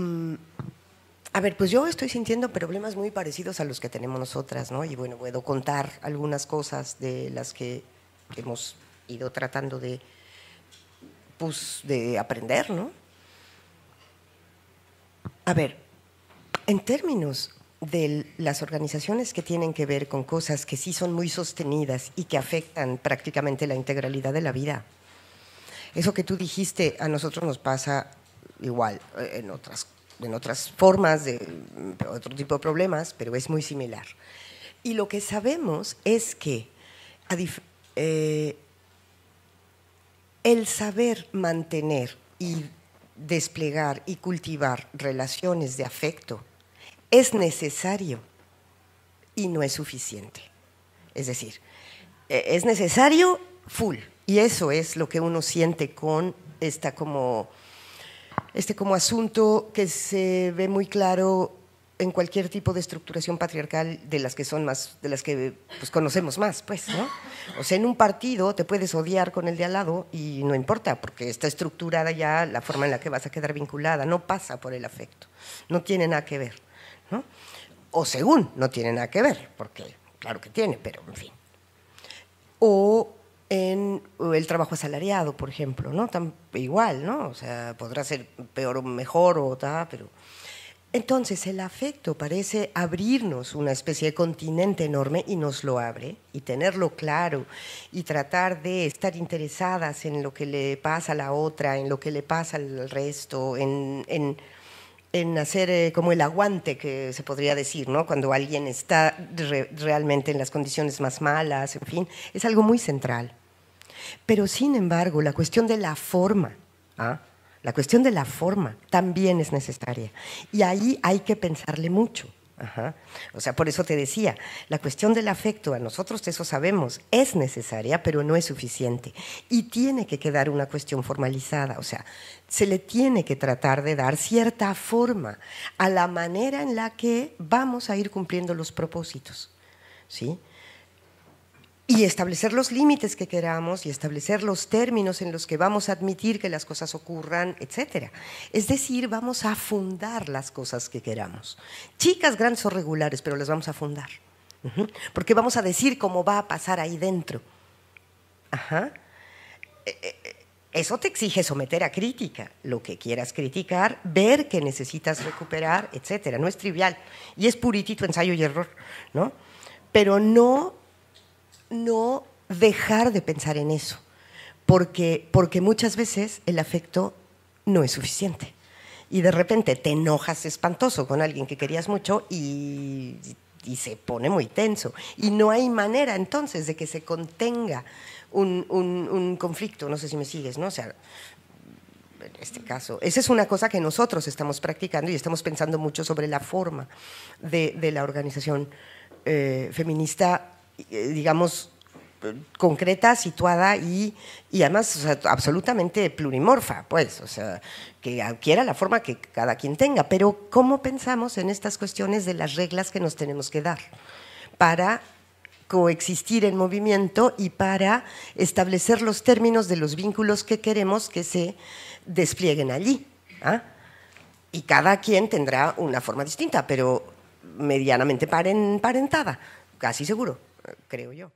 Mm, a ver, pues yo estoy sintiendo problemas muy parecidos a los que tenemos nosotras, ¿no? Y bueno, puedo contar algunas cosas de las que hemos ido tratando de, pues, de aprender, ¿no? A ver, en términos de las organizaciones que tienen que ver con cosas que sí son muy sostenidas y que afectan prácticamente la integralidad de la vida, eso que tú dijiste a nosotros nos pasa igual eh, en otras, en otras formas, de mm, otro tipo de problemas, pero es muy similar. Y lo que sabemos es que eh, el saber mantener y desplegar y cultivar relaciones de afecto es necesario y no es suficiente. Es decir, e, es necesario full. Y eso es lo que uno siente con esta como este como asunto que se ve muy claro en cualquier tipo de estructuración patriarcal de las que son más, de las que pues, conocemos más, pues, ¿no? O sea, en un partido te puedes odiar con el de al lado y no importa, porque está estructurada ya la forma en la que vas a quedar vinculada, no pasa por el afecto, no tiene nada que ver, ¿no? O según, no tiene nada que ver, porque claro que tiene, pero en fin. O en el trabajo asalariado, por ejemplo, ¿no? Tan, igual, ¿no? O sea, podrá ser peor o mejor o tal, pero... Entonces, el afecto parece abrirnos una especie de continente enorme y nos lo abre, y tenerlo claro, y tratar de estar interesadas en lo que le pasa a la otra, en lo que le pasa al resto, en, hacer eh, como el aguante que se podría decir, ¿no? Cuando alguien está realmente en las condiciones más malas, en fin, es algo muy central. Pero sin embargo, la cuestión de la forma, ¿ah? la cuestión de la forma también es necesaria. Y ahí hay que pensarle mucho. O sea, por eso te decía, la cuestión del afecto, a nosotros eso sabemos, es necesaria, pero no es suficiente. Y tiene que quedar una cuestión formalizada, o sea, se le tiene que tratar de dar cierta forma a la manera en la que vamos a ir cumpliendo los propósitos. ¿Sí? y establecer los límites que queramos y establecer los términos en los que vamos a admitir que las cosas ocurran, etcétera. Es decir, vamos a fundar las cosas que queramos. Chicas, grandes o regulares, pero las vamos a fundar. Porque vamos a decir cómo va a pasar ahí dentro. Eh, eh, eh, eso te exige someter a crítica, lo que quieras criticar, ver que necesitas recuperar, etcétera. No es trivial y es puritito ensayo y error, ¿no? Pero no no dejar de pensar en eso, porque, porque muchas veces el afecto no es suficiente. Y de repente te enojas espantoso con alguien que querías mucho y, se pone muy tenso. Y no hay manera entonces de que se contenga un, conflicto, no sé si me sigues, ¿no? O sea, en este caso. Esa es una cosa que nosotros estamos practicando y estamos pensando mucho sobre la forma de, la organización eh, feminista eh, digamos, concreta, situada y, y además absolutamente plurimorfa, pues, o sea, que adquiera la forma que cada quien tenga. Pero ¿cómo pensamos en estas cuestiones de las reglas que nos tenemos que dar para coexistir en movimiento y para establecer los términos de los vínculos que queremos que se desplieguen allí? Ah? Y cada quien tendrá una forma distinta, pero medianamente parentada, casi seguro creo yo.